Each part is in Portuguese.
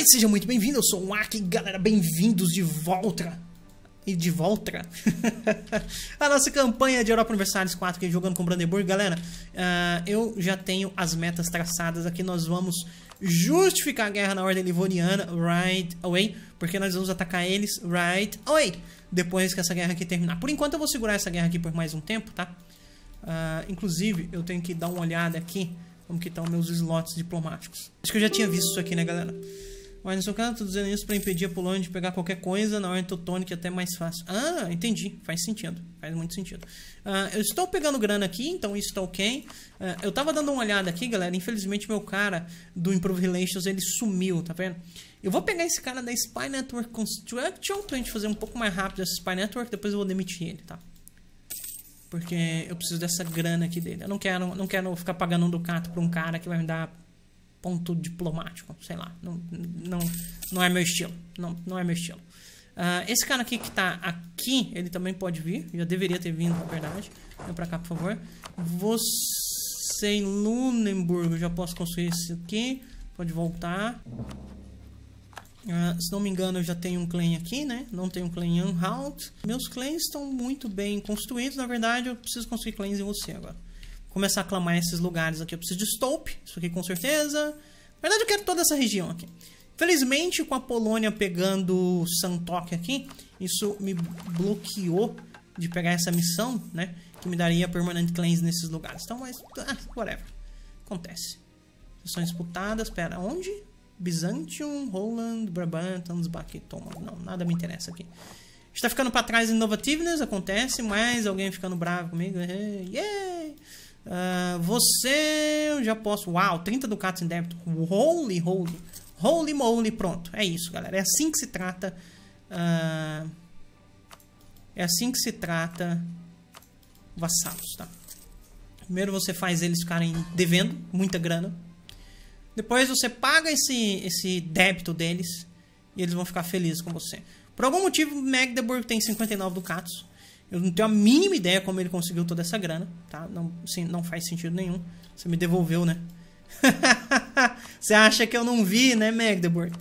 Olá seja muito bem-vindo, eu sou o Aki, galera, bem-vindos de volta e de volta a nossa campanha de Europa Universalis 4 aqui é jogando com Brandenburg, galera uh, eu já tenho as metas traçadas aqui, nós vamos justificar a guerra na ordem livoniana right away, porque nós vamos atacar eles right away, depois que essa guerra aqui terminar, por enquanto eu vou segurar essa guerra aqui por mais um tempo, tá? Uh, inclusive, eu tenho que dar uma olhada aqui como que estão meus slots diplomáticos. Acho que eu já tinha visto isso aqui, né, galera? Mas no seu caso eu tô dizendo isso para impedir a Polônia de pegar qualquer coisa na ordem é teutônica é até mais fácil. Ah, entendi. Faz sentido. Faz muito sentido. Uh, eu estou pegando grana aqui, então isso tá ok. Uh, eu tava dando uma olhada aqui, galera. Infelizmente, meu cara do Improve Relations, ele sumiu, tá vendo? Eu vou pegar esse cara da Spy Network Construction pra gente fazer um pouco mais rápido essa Spy Network. Depois eu vou demitir ele, tá? Porque eu preciso dessa grana aqui dele. Eu não quero, não quero ficar pagando um ducato pra um cara que vai me dar ponto diplomático, sei lá. Não, não, não é meu estilo. Não, não é meu estilo. Uh, esse cara aqui que tá aqui, ele também pode vir. Já deveria ter vindo, na verdade. Vem pra cá, por favor. Você em Lunenburg, eu já posso construir esse aqui. Pode voltar. Uh, se não me engano, eu já tenho um clan aqui, né? Não tenho um clan em Unhout. Meus clans estão muito bem construídos. Na verdade, eu preciso construir clans em você agora começar a clamar esses lugares aqui. Eu preciso de Stolp, isso aqui com certeza. Na verdade, eu quero toda essa região aqui. Felizmente, com a Polônia pegando Santok aqui, isso me bloqueou de pegar essa missão, né? Que me daria permanent claims nesses lugares. Então, mas... Ah, whatever. Acontece. São disputadas. Pera, onde? Byzantium, Roland, Brabant, Ansbach, Toma. Não, nada me interessa aqui. A gente tá ficando pra trás em Innovativeness, acontece. mas alguém ficando bravo comigo. Eh, eh, yeah! Uh, você, eu já posso. Uau, 30 ducatos em débito. Holy, holy. Holy moly, pronto. É isso, galera. É assim que se trata. Uh, é assim que se trata vassalos, tá? Primeiro você faz eles ficarem devendo muita grana. Depois você paga esse, esse débito deles e eles vão ficar felizes com você. Por algum motivo, Magdeburg tem 59 ducatos. Eu não tenho a mínima ideia como ele conseguiu toda essa grana, tá? Não, sim, não faz sentido nenhum. Você me devolveu, né? Você acha que eu não vi, né, Magdeburg?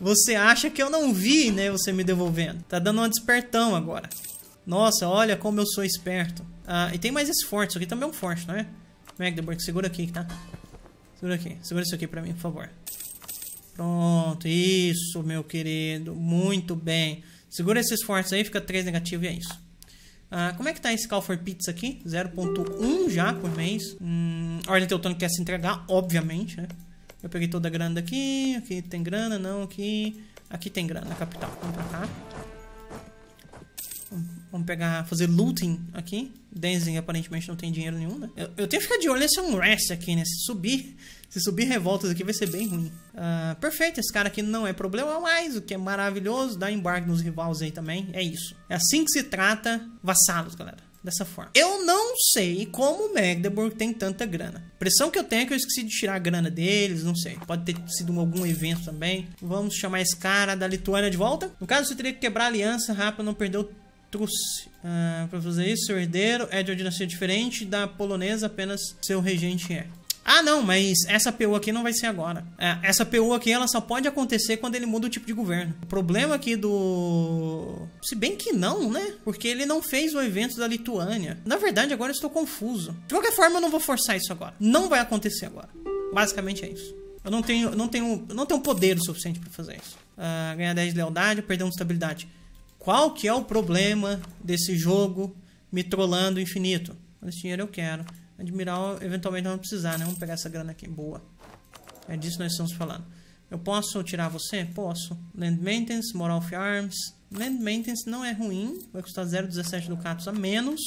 Você acha que eu não vi, né, você me devolvendo. Tá dando um despertão agora. Nossa, olha como eu sou esperto. Ah, e tem mais esse forte. Isso aqui também é um forte, não é? Magdeburg, segura aqui, tá? Segura aqui. Segura isso aqui pra mim, por favor. Pronto. Isso, meu querido. Muito bem. Segura esses fortes aí, fica três negativo e é isso. Ah, como é que tá esse Call for Pizza aqui? 0.1 já por mês. Hum, a Ordem Teutônica quer se entregar, obviamente, né? Eu peguei toda a grana daqui. Aqui tem grana, não, aqui... Aqui tem grana, capital. Vamos pra cá. Vamos pegar, fazer looting aqui. Denzin aparentemente não tem dinheiro nenhum, né? Eu, eu tenho que ficar de olho nesse unrest aqui, né? Se subir, se subir revoltas aqui vai ser bem ruim. Uh, perfeito, esse cara aqui não é problema mais, o que é maravilhoso. Dá embarque nos rivais aí também, é isso. É assim que se trata vassalos, galera dessa forma. Eu não sei como Magdeburg tem tanta grana. A pressão que eu tenho é que eu esqueci de tirar a grana deles, não sei. Pode ter sido algum evento também. Vamos chamar esse cara da Lituânia de volta. No caso, você teria que quebrar a aliança rápido, não perder o trouxe. Ah, para fazer isso, seu herdeiro é de uma dinastia diferente da polonesa, apenas seu regente é. Ah, não, mas essa PU aqui não vai ser agora. É, essa PU aqui, ela só pode acontecer quando ele muda o tipo de governo. O problema aqui do... Se bem que não, né? Porque ele não fez o evento da Lituânia. Na verdade, agora eu estou confuso. De qualquer forma, eu não vou forçar isso agora. Não vai acontecer agora. Basicamente é isso. Eu não tenho, não tenho, não tenho poder o suficiente para fazer isso. Uh, ganhar 10 de lealdade, perder uma de estabilidade. Qual que é o problema desse jogo me trollando infinito? Esse dinheiro eu quero. Admiral, eventualmente, não precisar, né? Vamos pegar essa grana aqui. Boa. É disso que nós estamos falando. Eu posso tirar você? Posso. Land Maintenance, Moral of Arms. Land Maintenance não é ruim. Vai custar 0,17 ducatos a menos.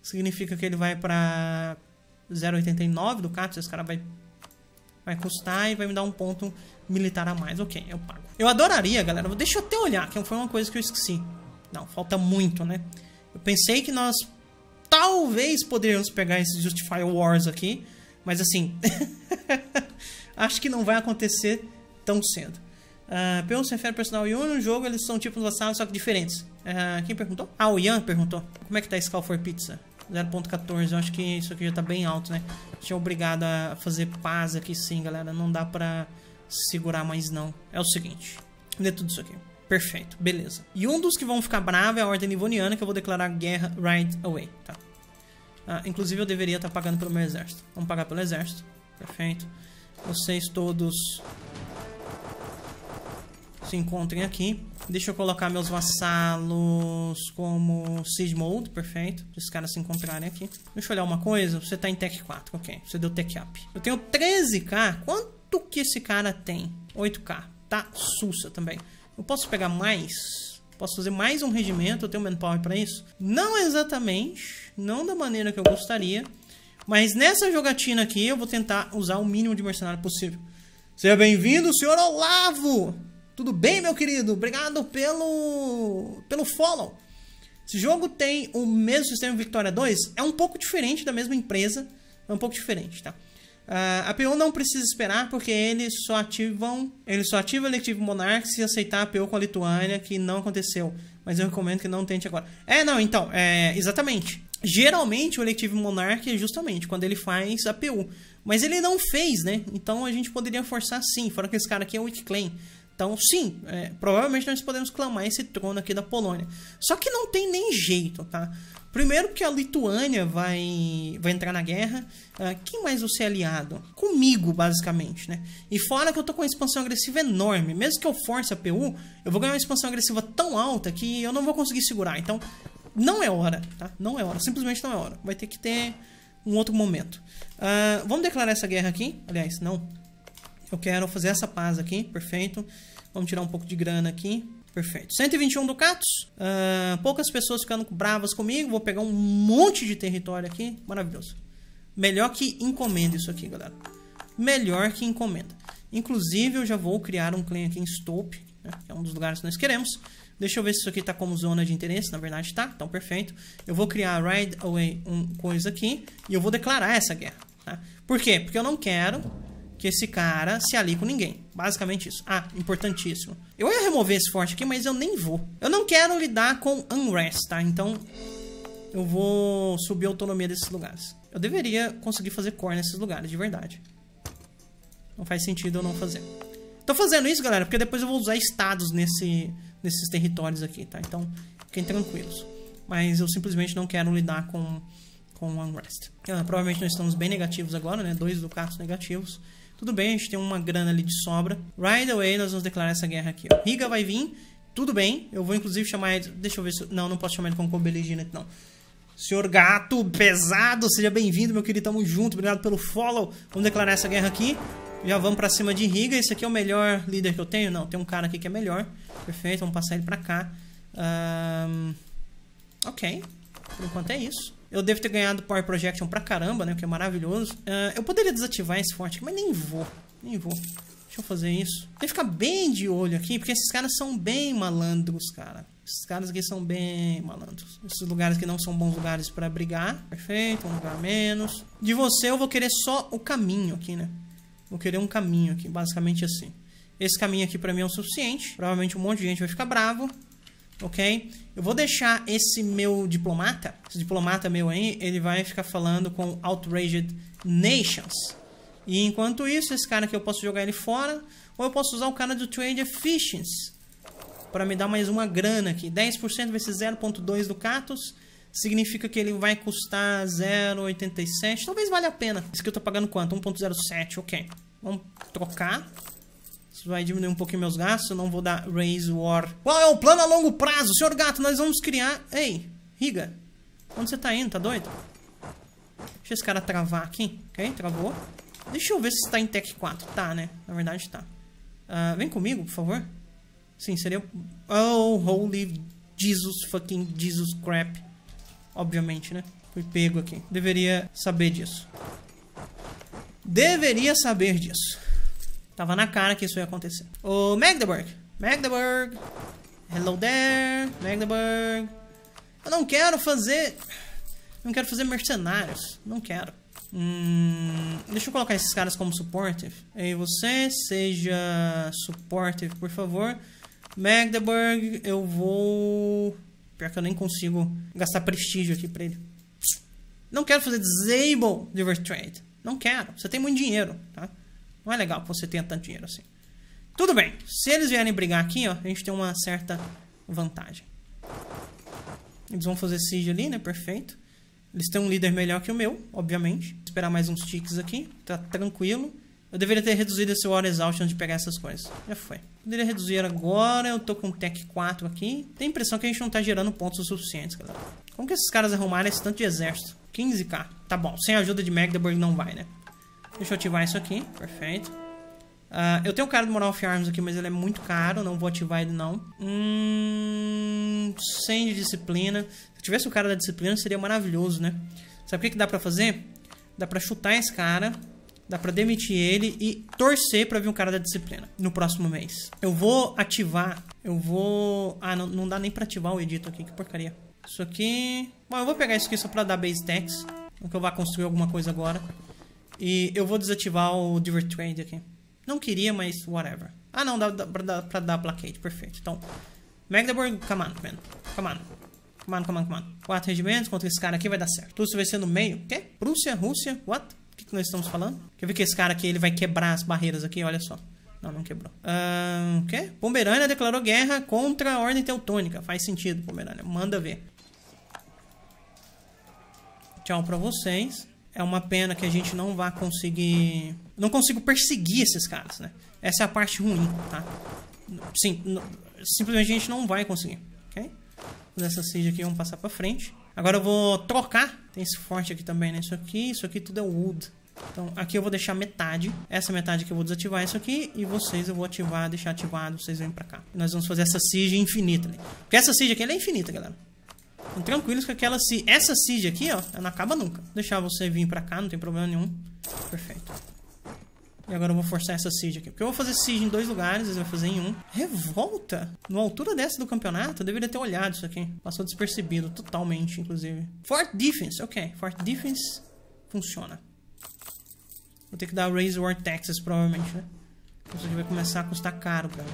Significa que ele vai pra 0,89 ducatos. Esse cara vai vai custar e vai me dar um ponto militar a mais. Ok, eu pago. Eu adoraria, galera. Deixa eu até olhar, que foi uma coisa que eu esqueci. Não, falta muito, né? Eu pensei que nós talvez poderíamos pegar esse Justify Wars aqui. Mas assim, acho que não vai acontecer tão cedo. Uh, ah, Peon se refere ao personal Yun, no jogo eles são tipos vassalos, só que diferentes. Uh, quem perguntou? Ah, o Ian perguntou. Como é que tá esse Call for Pizza? 0.14, eu acho que isso aqui já tá bem alto, né? Tinha obrigado a fazer paz aqui sim, galera. Não dá pra segurar mais não. É o seguinte, vê tudo isso aqui. Perfeito, beleza. E um dos que vão ficar bravos é a Ordem Nivoniana, que eu vou declarar guerra right away, tá? Ah, inclusive eu deveria estar tá pagando pelo meu exército. Vamos pagar pelo exército. Perfeito. Vocês todos se encontrem aqui. Deixa eu colocar meus vassalos como Seed Mode, perfeito. Pra esses caras se encontrarem aqui. Deixa eu olhar uma coisa. Você tá em Tech 4, ok. Você deu Tech Up. Eu tenho 13k. Quanto que esse cara tem? 8k. Tá sussa também. Eu posso pegar mais? Posso fazer mais um regimento? Eu tenho manpower para isso? Não exatamente, não da maneira que eu gostaria. Mas nessa jogatina aqui eu vou tentar usar o mínimo de mercenário possível. Seja bem-vindo, senhor Olavo! Tudo bem, meu querido? Obrigado pelo pelo follow. Esse jogo tem o mesmo sistema Victoria 2, é um pouco diferente da mesma empresa, é um pouco diferente, tá? Uh, a PO não precisa esperar porque eles só ativam, ele só ativa o eletivo Monarch se aceitar a PO com a Lituânia, que não aconteceu, mas eu recomendo que não tente agora. É, não, então, é, exatamente. Geralmente o eletivo Monarch é justamente quando ele faz a PU, mas ele não fez, né? Então a gente poderia forçar sim, fora que esse cara aqui é o Witclaim. claim então, sim, é, provavelmente nós podemos clamar esse trono aqui da Polônia. Só que não tem nem jeito, tá? Primeiro que a Lituânia vai, vai entrar na guerra. Uh, quem mais você é aliado? Comigo, basicamente, né? E fora que eu tô com uma expansão agressiva enorme. Mesmo que eu force a PU, eu vou ganhar uma expansão agressiva tão alta que eu não vou conseguir segurar. Então, não é hora, tá? Não é hora. Simplesmente não é hora. Vai ter que ter um outro momento. Uh, vamos declarar essa guerra aqui? Aliás, não. Eu quero fazer essa paz aqui, perfeito. Vamos tirar um pouco de grana aqui. Perfeito. 121 ducatos. Uh, poucas pessoas ficando bravas comigo. Vou pegar um monte de território aqui. Maravilhoso. Melhor que encomenda isso aqui, galera. Melhor que encomenda. Inclusive, eu já vou criar um clã aqui em Stope. Né? É um dos lugares que nós queremos. Deixa eu ver se isso aqui tá como zona de interesse. Na verdade, tá. Então, perfeito. Eu vou criar Ride away um coisa aqui. E eu vou declarar essa guerra. Tá? Por quê? Porque eu não quero que esse cara se alie com ninguém. Basicamente isso. Ah, importantíssimo. Eu ia remover esse forte aqui, mas eu nem vou. Eu não quero lidar com unrest, tá? Então eu vou subir a autonomia desses lugares. Eu deveria conseguir fazer core nesses lugares, de verdade. Não faz sentido eu não fazer. Tô fazendo isso, galera, porque depois eu vou usar estados nesse, nesses territórios aqui, tá? Então, fiquem tranquilos. Mas eu simplesmente não quero lidar com, com unrest. Ah, provavelmente nós estamos bem negativos agora, né? Dois ducatos negativos. Tudo bem, a gente tem uma grana ali de sobra. Right away, nós vamos declarar essa guerra aqui, Riga vai vir, tudo bem. Eu vou inclusive chamar ele... Deixa eu ver se... Não, não posso chamar ele como Cobelegina, não. Senhor Gato Pesado, seja bem-vindo, meu querido. Tamo junto, obrigado pelo follow. Vamos declarar essa guerra aqui. Já vamos pra cima de Riga. Esse aqui é o melhor líder que eu tenho? Não, tem um cara aqui que é melhor. Perfeito, vamos passar ele pra cá. Um... Ok, por enquanto é isso. Eu devo ter ganhado Power Projection pra caramba, né? O que é maravilhoso. Uh, eu poderia desativar esse forte aqui, mas nem vou. Nem vou. Deixa eu fazer isso. Tem que ficar bem de olho aqui, porque esses caras são bem malandros, cara. Esses caras aqui são bem malandros. Esses lugares que não são bons lugares pra brigar. Perfeito, um lugar menos. De você eu vou querer só o caminho aqui, né? Vou querer um caminho aqui, basicamente assim. Esse caminho aqui pra mim é o suficiente. Provavelmente um monte de gente vai ficar bravo ok? Eu vou deixar esse meu diplomata, esse diplomata meu aí, ele vai ficar falando com Outraged Nations. E enquanto isso, esse cara aqui eu posso jogar ele fora, ou eu posso usar o cara do Trade Efficiency para me dar mais uma grana aqui. 10% vezes 0.2 do Catos significa que ele vai custar 0,87. Talvez valha a pena. Isso aqui eu tô pagando quanto? 1.07, ok. Vamos trocar. Isso vai diminuir um pouquinho meus gastos. Não vou dar Raise War. Qual é o plano a longo prazo? Senhor gato, nós vamos criar... Ei, Riga. Onde você tá indo? Tá doido? Deixa esse cara travar aqui. Ok, travou. Deixa eu ver se está em Tech 4. Tá, né? Na verdade tá. Uh, vem comigo, por favor. Sim, seria... Oh, holy Jesus fucking Jesus crap. Obviamente, né? Fui pego aqui. Deveria saber disso. Deveria saber disso. Tava na cara que isso ia acontecer. Ô, Magdeburg. Magdeburg. Hello there. Magdeburg. Eu não quero fazer... Não quero fazer mercenários. Não quero. Hum, deixa eu colocar esses caras como supportive. E você seja supportive, por favor. Magdeburg, eu vou... Pior que eu nem consigo gastar prestígio aqui pra ele. Não quero fazer disable liver trade. Não quero. Você tem muito dinheiro, tá? Não é legal que você tenha tanto dinheiro assim. Tudo bem. Se eles vierem brigar aqui, ó, a gente tem uma certa vantagem. Eles vão fazer siege ali, né? Perfeito. Eles têm um líder melhor que o meu, obviamente. Vou esperar mais uns ticks aqui. Tá tranquilo. Eu deveria ter reduzido esse War antes de pegar essas coisas. Já foi. Poderia reduzir agora. Eu tô com Tech 4 aqui. Tem a impressão que a gente não tá gerando pontos suficientes, galera. Como que esses caras arrumaram esse tanto de exército? 15k. Tá bom. Sem a ajuda de Magdeburg não vai, né? Deixa eu ativar isso aqui, perfeito. Uh, eu tenho um cara do Moral of Arms aqui, mas ele é muito caro, não vou ativar ele não. Hum, sem disciplina. Se eu tivesse o cara da disciplina, seria maravilhoso, né? Sabe o que, que dá pra fazer? Dá pra chutar esse cara, dá pra demitir ele e torcer pra vir um cara da disciplina no próximo mês. Eu vou ativar, eu vou... Ah, não, não dá nem pra ativar o edito aqui, que porcaria. Isso aqui... Bom, eu vou pegar isso aqui só pra dar base tax, que eu vá construir alguma coisa agora. E eu vou desativar o Divert Trade aqui. Não queria, mas whatever. Ah, não, dá, dá, dá pra dar placate, perfeito. Então, Magdeburg, come on, man. Come on. Come on, come on, come on. Quatro regimentos contra esse cara aqui vai dar certo. Prússia vai ser no meio. Quê? Prússia? Rússia? What? O que, que nós estamos falando? Quer ver que esse cara aqui ele vai quebrar as barreiras aqui? Olha só. Não, não quebrou. Uh, o quê? Pomerânia declarou guerra contra a Ordem Teutônica. Faz sentido, Pomerânia. Manda ver. Tchau pra vocês é uma pena que a gente não vai conseguir... Não consigo perseguir esses caras, né? Essa é a parte ruim, tá? Sim, simplesmente a gente não vai conseguir, ok? Essa siege aqui, vamos passar pra frente. Agora eu vou trocar. Tem esse forte aqui também, né? Isso aqui, isso aqui tudo é wood. Então, aqui eu vou deixar metade. Essa metade que eu vou desativar é isso aqui. E vocês eu vou ativar, deixar ativado. Vocês vêm pra cá. nós vamos fazer essa siege infinita, né? Porque essa siege aqui, é infinita, galera. Ficam tranquilos que aquela se Essa siege aqui, ó, ela não acaba nunca. Vou deixar você vir pra cá, não tem problema nenhum. Perfeito. E agora eu vou forçar essa siege aqui. Porque eu vou fazer siege em dois lugares, eles vão fazer em um. Revolta? Na altura dessa do campeonato, eu deveria ter olhado isso aqui. Passou despercebido, totalmente, inclusive. Fort Defense, ok. Fort Defense funciona. Vou ter que dar Raise War Taxes, provavelmente, né? Isso aqui vai começar a custar caro pra mim.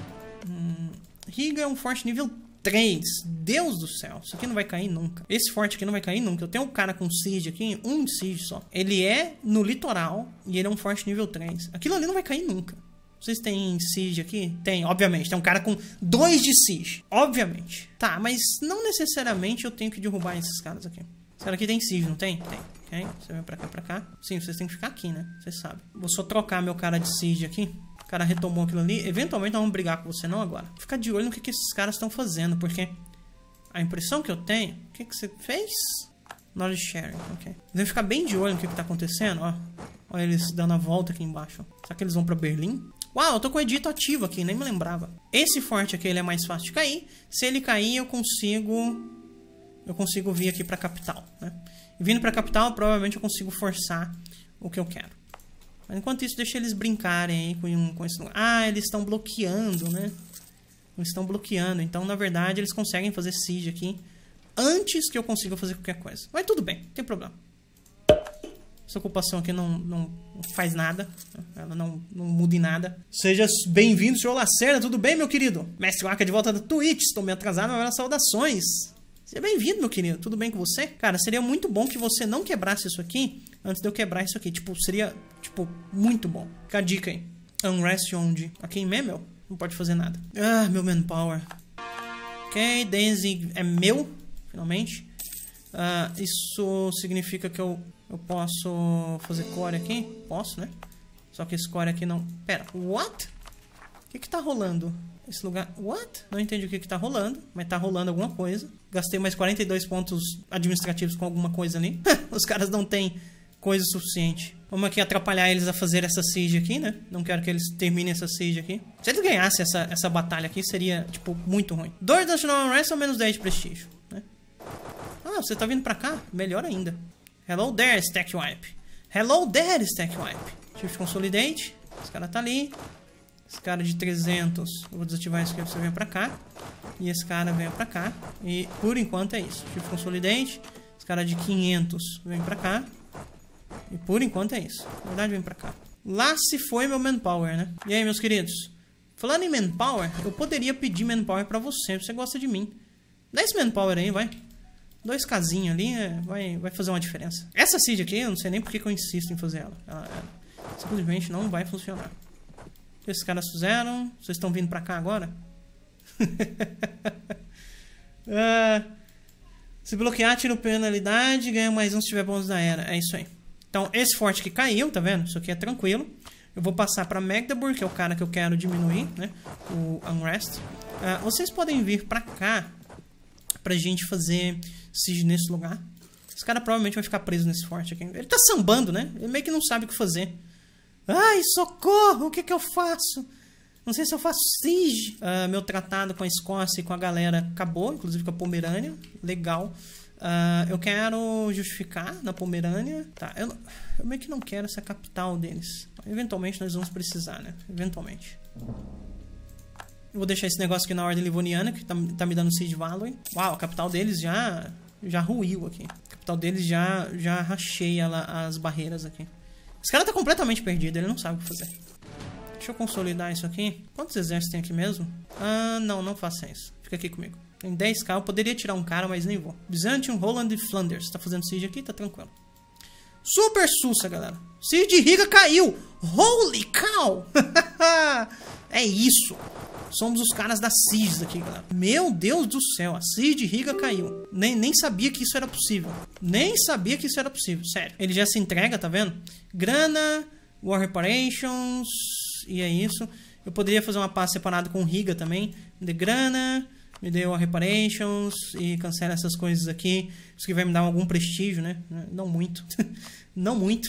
Hum, Riga é um forte nível 3. Deus do céu, isso aqui não vai cair nunca. Esse forte aqui não vai cair nunca. Eu tenho um cara com siege aqui, um siege só. Ele é no litoral e ele é um forte nível 3. Aquilo ali não vai cair nunca. Vocês têm Siege aqui? Tem, obviamente. Tem um cara com dois de Siege. Obviamente. Tá, mas não necessariamente eu tenho que derrubar esses caras aqui. cara aqui tem Siege, não tem? Tem. Okay. Você vem pra cá, pra cá. Sim, vocês têm que ficar aqui, né? Vocês sabem. Vou só trocar meu cara de Siege aqui cara retomou aquilo ali. Eventualmente não vamos brigar com você, não agora. Fica de olho no que, que esses caras estão fazendo, porque a impressão que eu tenho... O que, que você fez? Knowledge sharing, ok. Deve ficar bem de olho no que, que tá acontecendo, ó. Olha eles dando a volta aqui embaixo. Será que eles vão pra Berlim? Uau, eu tô com o edito ativo aqui, nem me lembrava. Esse forte aqui, ele é mais fácil de cair. Se ele cair, eu consigo... Eu consigo vir aqui pra capital, né? Vindo pra capital, provavelmente eu consigo forçar o que eu quero. Mas enquanto isso, deixa eles brincarem aí com, com esse... Ah, eles estão bloqueando, né? Eles estão bloqueando. Então, na verdade, eles conseguem fazer siege aqui antes que eu consiga fazer qualquer coisa. Mas tudo bem, não tem problema. Essa ocupação aqui não, não faz nada. Né? Ela não, não muda em nada. Seja bem-vindo, senhor Lacerda. Tudo bem, meu querido? Mestre Waka de volta da Twitch. Estou meio atrasado, mas saudações. Seja bem-vindo, meu querido. Tudo bem com você? Cara, seria muito bom que você não quebrasse isso aqui antes de eu quebrar isso aqui. Tipo, seria, tipo, muito bom. Fica a dica aí. Unrest onde? Aqui em Memel? Não pode fazer nada. Ah, meu manpower. Ok, Denzing é meu, finalmente. Ah, isso significa que eu, eu posso fazer core aqui? Posso, né? Só que esse core aqui não... Pera, what? O que que tá rolando? Esse lugar... What? Não entendi o que que tá rolando, mas tá rolando alguma coisa. Gastei mais 42 pontos administrativos com alguma coisa ali. Os caras não têm coisa suficiente. Vamos aqui atrapalhar eles a fazer essa siege aqui, né? Não quero que eles terminem essa siege aqui. Se eles ganhassem essa, essa batalha aqui, seria, tipo, muito ruim. 2 National Shinoban ou menos 10 de prestígio, né? Ah, você tá vindo pra cá? Melhor ainda. Hello there, Stack Wipe. Hello there, Stack Wipe. Shift Consolidate. Esse cara tá ali. Esse cara de 300. Eu vou desativar isso aqui pra você vir pra cá. E esse cara vem pra cá. E por enquanto é isso. Shift Consolidate. Esse cara de 500 vem pra cá. E por enquanto é isso. Na verdade, vem pra cá. Lá se foi meu manpower, né? E aí, meus queridos? Falando em manpower, eu poderia pedir manpower pra você, se você gosta de mim. Dá esse manpower aí, vai. Dois casinhos ali, é, vai, vai fazer uma diferença. Essa seed aqui, eu não sei nem porque que eu insisto em fazer ela. Ela, ela simplesmente não vai funcionar. O que esses caras fizeram? Vocês estão vindo pra cá agora? uh, se bloquear, tira penalidade, ganha mais um se tiver bônus da era. É isso aí. Então, esse forte que caiu, tá vendo? Isso aqui é tranquilo. Eu vou passar para Magdeburg, que é o cara que eu quero diminuir, né? O Unrest. Uh, vocês podem vir para cá pra gente fazer siege nesse lugar. Esse cara provavelmente vai ficar preso nesse forte aqui. Ele tá sambando, né? Ele meio que não sabe o que fazer. Ai, socorro! O que que eu faço? Não sei se eu faço siege. Uh, meu tratado com a Escócia e com a galera acabou, inclusive com a Pomerânia. Legal. Ah, eu quero justificar na Pomerânia. Tá, eu, eu, meio que não quero essa capital deles. Eventualmente nós vamos precisar, né? Eventualmente. Eu vou deixar esse negócio aqui na ordem livoniana, que tá, tá me dando Seed value. Uau, a capital deles já, já ruiu aqui. A capital deles já, já racheia as barreiras aqui. Esse cara tá completamente perdido, ele não sabe o que fazer. Deixa eu consolidar isso aqui. Quantos exércitos tem aqui mesmo? Ah, não, não faça isso. Fica aqui comigo. Tem 10k, eu poderia tirar um cara, mas nem vou. Byzantium, Roland e Flanders. Tá fazendo siege aqui? Tá tranquilo. Super sussa, galera. Siege Riga caiu. Holy cow! é isso. Somos os caras da Siege aqui, galera. Meu Deus do céu, a Siege Riga caiu. Nem, nem sabia que isso era possível. Nem sabia que isso era possível, sério. Ele já se entrega, tá vendo? Grana, War Reparations, e é isso. Eu poderia fazer uma paz separada com Riga também. De grana, me deu reparations e cancela essas coisas aqui. Isso que vai me dar algum prestígio, né? Não muito. Não muito.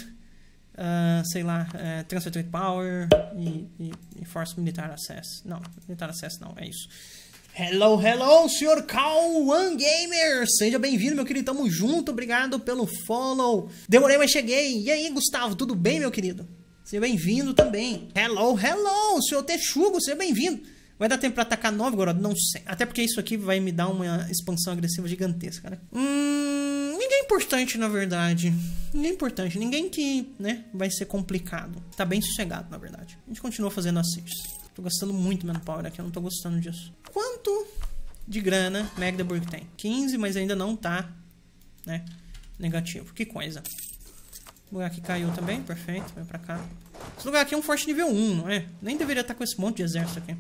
Uh, sei lá, uh, transfer power e, e, e force militar access. Não, militar access não, é isso. Hello, hello, senhor Kawan Gamer! Seja bem-vindo, meu querido, tamo junto, obrigado pelo follow. Demorei, mas cheguei. E aí, Gustavo, tudo bem, meu querido? Seja bem-vindo também. Hello, hello, senhor Texugo, seja bem-vindo. Vai dar tempo pra atacar Novgorod? Não sei. Até porque isso aqui vai me dar uma expansão agressiva gigantesca, né? Hum, ninguém importante, na verdade. Ninguém importante. Ninguém que, né, vai ser complicado. Tá bem sossegado, na verdade. A gente continua fazendo assists. Tô gastando muito manpower aqui, eu não tô gostando disso. Quanto de grana Magdeburg tem? 15, mas ainda não tá, né, negativo. Que coisa. O lugar aqui caiu também, perfeito. Vem pra cá. Esse lugar aqui é um forte nível 1, não é? Nem deveria estar tá com esse monte de exército aqui.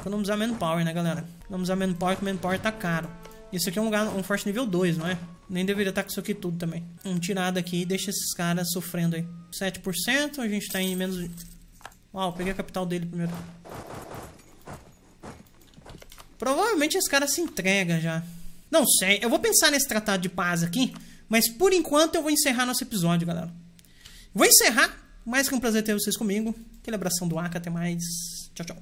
Então, Economizar manpower, né, galera? Economizar manpower, que manpower tá caro. Isso aqui é um, lugar, um forte nível 2, não é? Nem deveria estar tá com isso aqui tudo também. Um tirado aqui deixa esses caras sofrendo aí. 7%, a gente tá em menos... Uau, peguei a capital dele primeiro. Provavelmente esse cara se entrega já. Não sei, eu vou pensar nesse tratado de paz aqui, mas por enquanto eu vou encerrar nosso episódio, galera. Vou encerrar, mais que um prazer ter vocês comigo. Aquele abração do Aka, até mais. Tchau, tchau.